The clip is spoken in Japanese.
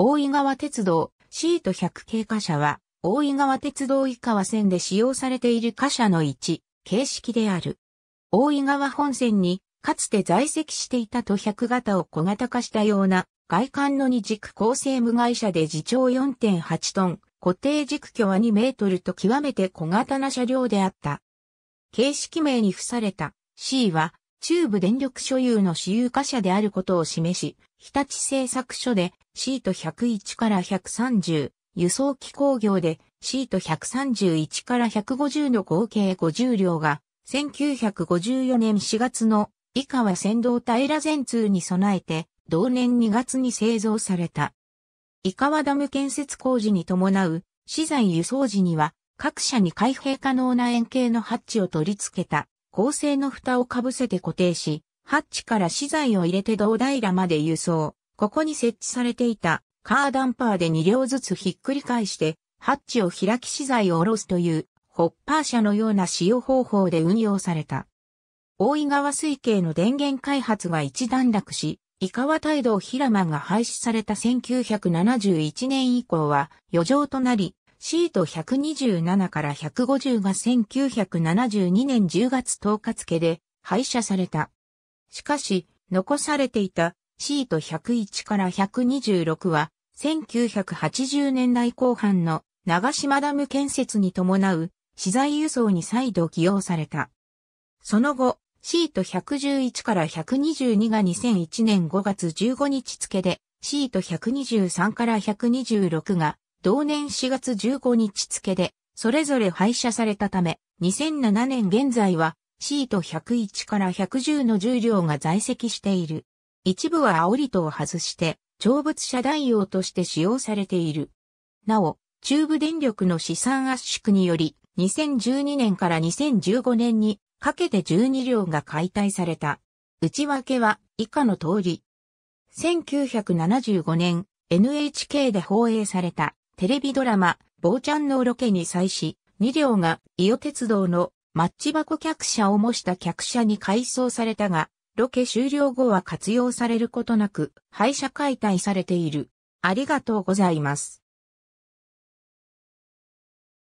大井川鉄道、シート100系貨車は、大井川鉄道井川線で使用されている貨車の1、形式である。大井川本線に、かつて在籍していたと百型を小型化したような、外観の二軸構成無害車で自長4.8トン、固定軸距は2メートルと極めて小型な車両であった。形式名に付された C は中部電力所有の私有化社であることを示し、日立製作所でシート101から130、輸送機工業でシート131から150の合計50両が、1954年4月の以下は先導平全通に備えて、同年2月に製造された。伊川ダム建設工事に伴う資材輸送時には、各社に開閉可能な円形のハッチを取り付けた。構成の蓋をかぶせて固定し、ハッチから資材を入れて胴平まで輸送。ここに設置されていたカーダンパーで2両ずつひっくり返して、ハッチを開き資材を下ろすという、ホッパー車のような使用方法で運用された。大井川水系の電源開発が一段落し、井川大道平間が廃止された1971年以降は余剰となり、シート127から150が1972年10月10日付で廃車された。しかし、残されていたシート101から126は、1980年代後半の長島ダム建設に伴う資材輸送に再度起用された。その後、シート111から122が2001年5月15日付で、シート123から126が同年4月15日付で、それぞれ廃車されたため、2007年現在は、シート101から110の重量が在籍している。一部は煽り戸を外して、長物車代用として使用されている。なお、中部電力の資産圧縮により、2012年から2015年にかけて12両が解体された。内訳は以下の通り。1975年、NHK で放映されたテレビドラマ、坊ちゃんのロケに際し、2両が伊予鉄道のマッチ箱客車を模した客車に改装されたが、ロケ終了後は活用されることなく、廃車解体されている。ありがとうございます。